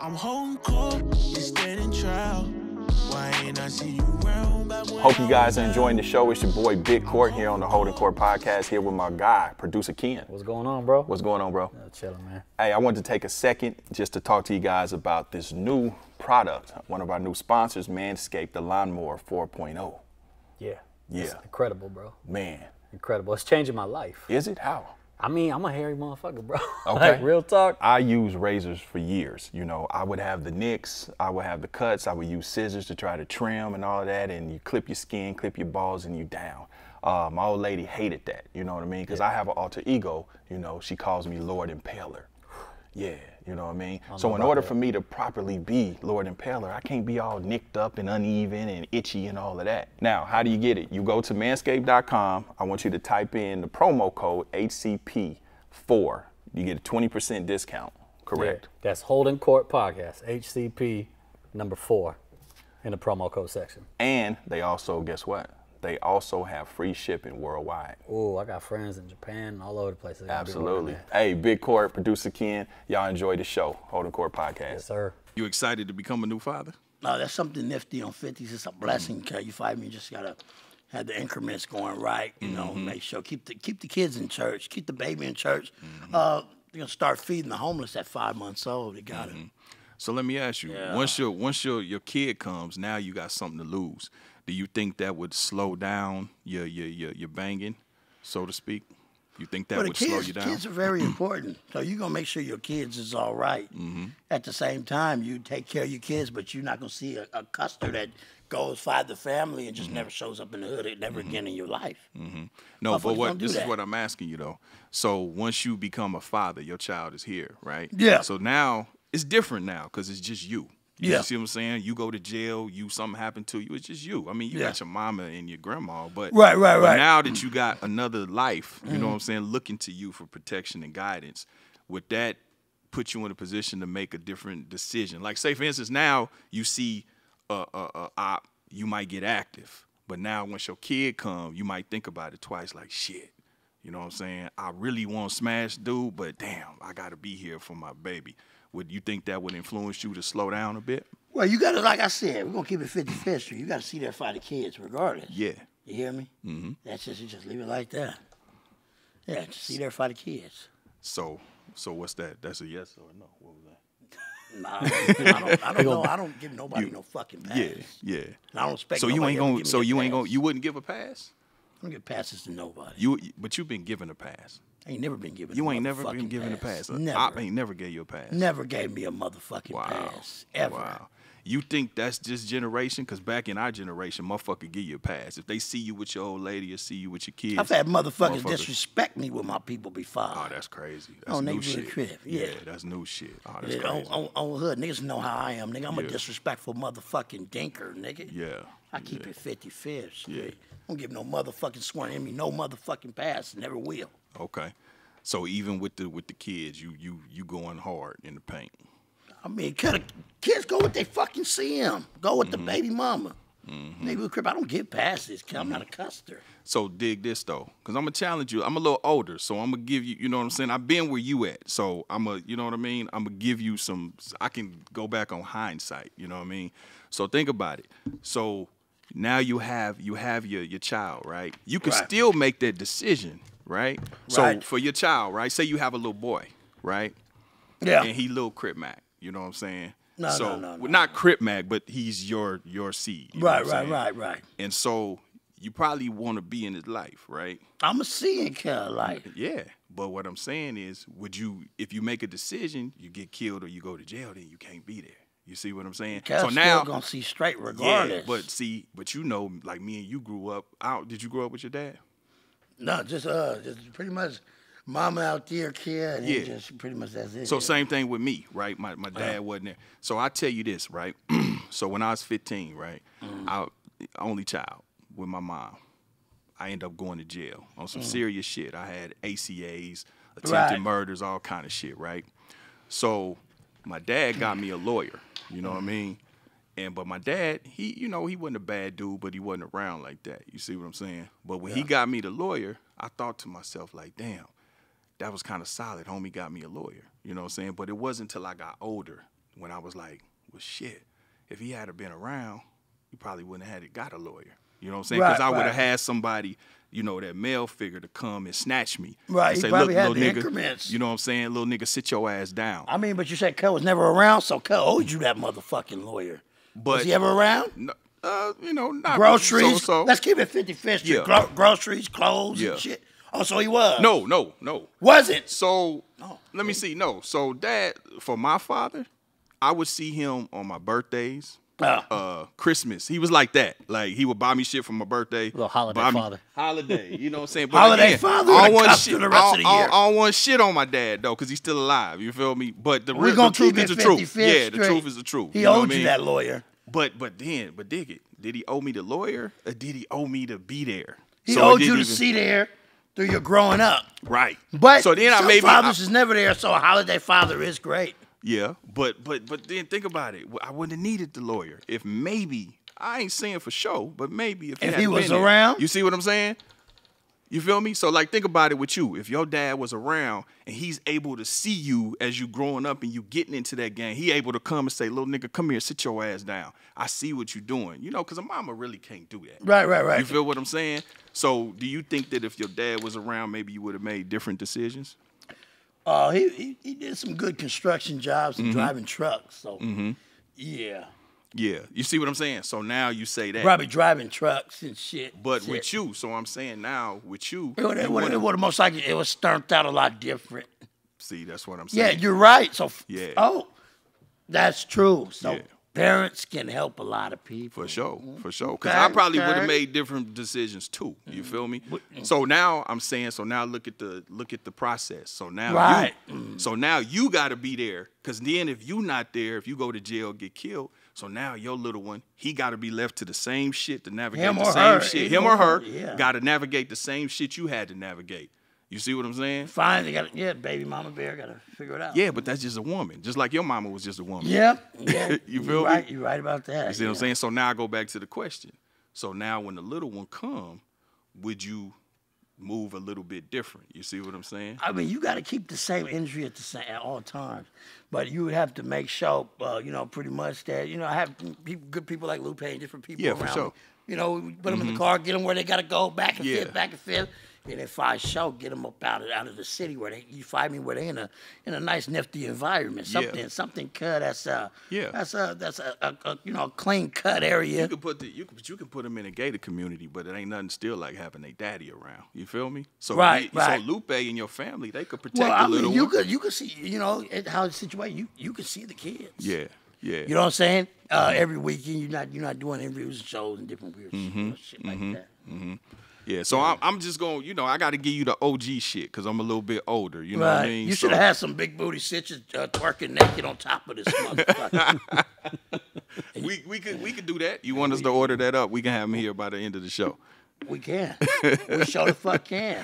Hope you guys are enjoying the show. It's your boy Big Court here on the Holding Court Podcast here with my guy, producer Ken. What's going on, bro? What's going on, bro? Yeah, chilling, man. Hey, I wanted to take a second just to talk to you guys about this new product, one of our new sponsors, Manscaped, the Lawnmower 4.0. Yeah. Yeah. It's incredible, bro. Man. Incredible. It's changing my life. Is it? How? I mean, I'm a hairy motherfucker, bro. Okay. like, real talk. I use razors for years. You know, I would have the nicks, I would have the cuts, I would use scissors to try to trim and all that, and you clip your skin, clip your balls, and you down. Uh, my old lady hated that, you know what I mean? Because yeah. I have an alter ego, you know, she calls me Lord Impaler. Yeah, you know what I mean? I so in order that. for me to properly be Lord Impaler, I can't be all nicked up and uneven and itchy and all of that. Now, how do you get it? You go to manscaped.com. I want you to type in the promo code HCP4. You get a 20% discount, correct? Yeah, that's Holding Court Podcast, HCP number four in the promo code section. And they also, guess what? They also have free shipping worldwide. Oh, I got friends in Japan and all over the place. Absolutely. Hey, Big Court, producer Ken, y'all enjoy the show, Holding Court Podcast. Yes, sir. You excited to become a new father? No, that's something nifty on 50s. It's a blessing, mm-hmm. You find me, you just got to have the increments going right, you know, mm-hmm. make sure, keep the, keep the kids in church, keep the baby in church. Mm-hmm. Uh, they're going to start feeding the homeless at five months old. They got it. Mm-hmm. So let me ask you, yeah. once your once your your kid comes, now you got something to lose do you think that would slow down your your your, your banging, so to speak? You think that well, would kids, slow you down? Kids are very important, so you're gonna make sure your kids is all right. mm -hmm. At the same time, you take care of your kids, but you're not gonna see a, a custer that goes five the family and just mm -hmm. never shows up in the hood never mm -hmm. again in your life. Mm-hmm. No, but what this that. is what I'm asking you though. So once you become a father, your child is here, right? Yeah. So now it's different now because it's just you. You yeah. see what I'm saying? You go to jail, you something happened to you. It's just you. I mean, you yeah. got your mama and your grandma, but right, right, right. now that you got another life, you mm-hmm. know mm. what I'm saying, looking to you for protection and guidance, would that put you in a position to make a different decision? Like, say for instance, now you see a, a, a op, you might get active, but now once your kid come, you might think about it twice. Like, shit, you know what I'm saying? I really want smash dude, but damn, I gotta be here for my baby. Would you think that would influence you to slow down a bit? Well, you gotta, like I said, we're gonna keep it 50 50. You gotta see that for the kids, regardless. Yeah. You hear me? Mm-hmm. That's just just leave it like that. Yeah, just see that for the kids. So, so what's that? That's a yes or no? What was that? nah, I don't, I don't know. I don't give nobody you, no fucking pass. Yeah, yeah. And I don't expect. So you ain't gonna. So you ain't gonna. You wouldn't give a pass. I don't get passes to nobody. You, but you've been given a pass. I ain't never been given. You ain't never been given pass. a pass. Never. I ain't never gave you a pass. Never gave me a motherfucking wow. pass ever. Wow. You think that's just generation? Because back in our generation, motherfucker give you a pass. If they see you with your old lady or see you with your kids. I've had motherfuckers, motherfuckers... disrespect me with my people be fired. Oh, that's crazy. That's on new shit. Yeah. yeah. that's new shit. Oh, that's yeah, crazy. On, on, on hood, niggas know how I am, nigga. I'm yeah. a disrespectful motherfucking dinker, nigga. Yeah. I keep yeah. it 50 50. Yeah. I don't give no motherfucking sworn in me, no motherfucking pass, never will. Okay. So even with the with the kids, you you you going hard in the paint. I mean, could kids go with they fucking CM? Go with mm-hmm. the baby mama. Mm-hmm. Nigga, crip, I don't get passes. I'm not a mm-hmm. custer. So dig this though, cause I'm gonna challenge you. I'm a little older, so I'm gonna give you. You know what I'm saying? I've been where you at, so I'm a. You know what I mean? I'm gonna give you some. I can go back on hindsight. You know what I mean? So think about it. So now you have you have your your child, right? You can right. still make that decision, right? right? So for your child, right? Say you have a little boy, right? Yeah. And he little crip mac, you know what I'm saying? No, so, no, no, no. not crip mac, but he's your your seed. You right, right, right, right. And so you probably want to be in his life, right? I'm a seeing killer life. Yeah. But what I'm saying is, would you if you make a decision, you get killed or you go to jail, then you can't be there. You see what I'm saying? so now gonna see straight regardless. Yeah, but see, but you know, like me and you grew up out. Did you grow up with your dad? No, just uh, just pretty much mama out there, kid, and yeah. just pretty much that's it. So same thing with me, right? My my dad wasn't there. So I tell you this, right? so when I was 15, right, mm. I only child with my mom. I end up going to jail on some mm. serious shit. I had ACAs, attempted right. murders, all kind of shit, right? So my dad got me a lawyer. You know mm-hmm. what I mean? And but my dad, he you know he wasn't a bad dude, but he wasn't around like that. You see what I'm saying? But when yeah. he got me the lawyer, I thought to myself like, damn, that was kind of solid. Homie got me a lawyer. You know what I'm saying? But it wasn't until I got older when I was like, well shit, if he had been around, he probably wouldn't have had it got a lawyer. You know what I'm saying? Because right, I would have right. had somebody, you know, that male figure to come and snatch me. Right. And say, look, little nigga. Increments. You know what I'm saying? Little nigga, sit your ass down. I mean, but you said Cuz was never around, so Cuz owed you that motherfucking lawyer. But was he ever around? No, uh, you know, not groceries. So, so. Let's keep it 50 50. Yeah. Gro groceries, clothes, yeah. and shit. Oh, so he was. No, no, no. Wasn't. So oh, let man. me see. No. So dad, for my father, I would see him on my birthdays uh, uh, Christmas. He was like that. Like he would buy me shit for my birthday. Little holiday me- father. Holiday. You know what I'm saying? But Holiday again, father All one shit. the rest I of the year. shit on my dad though, because he's still alive. You feel me? But the, the truth is the truth. Yeah, the truth is the truth. He you know what owed I you mean? that lawyer. But but then but dig it. Did he owe me the lawyer or did he owe me to be there? He owed you to see there through your growing up. Right. But so then I maybe fathers I, is never there, so a holiday father is great. Yeah, but but but then think about it. I wouldn't have needed the lawyer if maybe I ain't saying for sure, but maybe if, if he, was around. There, you see what I'm saying? You feel me? So like think about it with you. If your dad was around and he's able to see you as you growing up and you getting into that game, he able to come and say, "Little nigga, come here, sit your ass down. I see what you doing." You know, cuz a mama really can't do that. Right, right, right. You feel what I'm saying? So, do you think that if your dad was around, maybe you would have made different decisions? Uh, he, he, he did some good construction jobs and mm-hmm. driving trucks. So mm-hmm. yeah. Yeah, you see what I'm saying. So now you say that probably driving trucks and shit. But shit. with you, so I'm saying now with you, it would, it would, it would most likely it was stirred out a lot different. See, that's what I'm saying. Yeah, you're right. So yeah. Oh, that's true. So yeah parents can help a lot of people. For sure, mm-hmm. for sure. Because okay, I probably okay. would have made different decisions too. You mm -hmm. feel me? Mm. So now I'm saying, so now look at the look at the process. So now, right. You, mm -hmm. So now you got to be there. Because then, if you not there, if you go to jail, get killed. So now your little one, he got to be left to the same shit to navigate Him the same her. shit. Him or her yeah. got to navigate the same shit you had to navigate. You see what I'm saying? Finally got it. Yeah, baby mama bear got to figure it out. Yeah, but that's just a woman. Just like your mama was just a woman. Yep. Yeah. you feel you're right, You're right about that. You see yeah. what I'm saying? So now I go back to the question. So now when the little one come, would you move a little bit different? You see what I'm saying? I mean, you got to keep the same energy at the same at all times, but you would have to make sure, uh, you know, pretty much that you know I have people, good people like Lupe and different people yeah, around. for sure. Me. You know, put them mm -hmm. in the mm-hmm. car, get them where they got to go, back and yeah. fifth, back and fifth and if I show, get them up out of out of the city where they, you find me where they in a in a nice nifty environment, something yeah. something cut that's a yeah that's a that's a, a, a you know a clean cut area. You can put the you can you can put them in a gated community, but it ain't nothing still like having their daddy around. You feel me? So right, you, right. So Lupe and your family they could protect well, I mean, You one. could you could see you know how the situation you you could see the kids. Yeah. Yeah. You know what I'm saying? Uh, mm-hmm. every weekend you're not you're not doing interviews and shows and different weird mm-hmm. shit, shit mm-hmm. like that. Mm-hmm. Yeah, so I'm, I'm just going, to you know, I got to give you the OG shit because I'm a little bit older. You know what I mean? You should have so, had some big booty stitches uh, twerking naked on top of this motherfucker. we we could we could do that. You want us to order that up? We can have him here by the end of the show. We can. we sure the fuck can.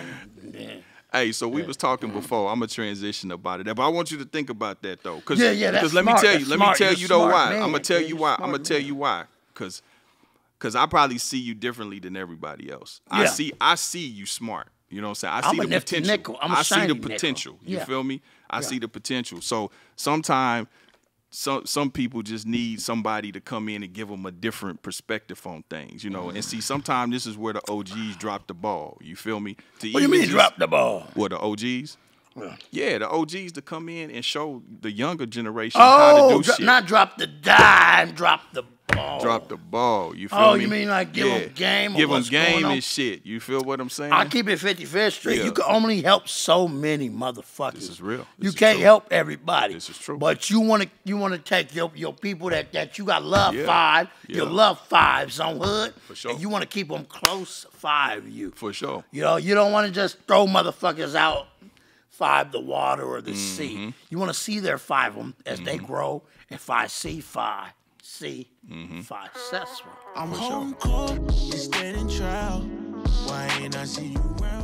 Yeah. Hey, so we was talking before. I'm a transition about it, but I want you to think about that though, because yeah, yeah, that's let smart. me tell you, that's let smart. me tell you though why. Man. I'm gonna tell you you why. I'm gonna man. tell you why, because because I probably see you differently than everybody else. Yeah. I see I see you smart. You know what I'm saying? I I'm see the potential. Nickel. I'm I see the potential. Nickel. You yeah. feel me? I yeah. see the potential. So sometimes some some people just need somebody to come in and give them a different perspective on things, you know. Mm. And see, sometimes this is where the OGs drop the ball. You feel me? To what do you mean just, drop the ball? What the OGs? Yeah. yeah, the OGs to come in and show the younger generation oh, how to oh, do dro- shit. Not drop the dime, drop the ball. Drop the ball. You feel oh, me? you mean like give yeah. them game? Give them game and shit. You feel what I'm saying? I keep it 55th Street. Yeah. You can only help so many motherfuckers. This is real. This you is can't true. help everybody. This is true. But you want to you want to take your your people that that you got love yeah. five, your love fives on hood. For sure. you want to keep them close five you. For sure. You know you don't want to just throw motherfuckers out five the water or the mm-hmm. sea. You want to see their five them as mm-hmm. they grow and five see five see mm-hmm. successful. I'm home sure. standing trial. Why ain't I see you around?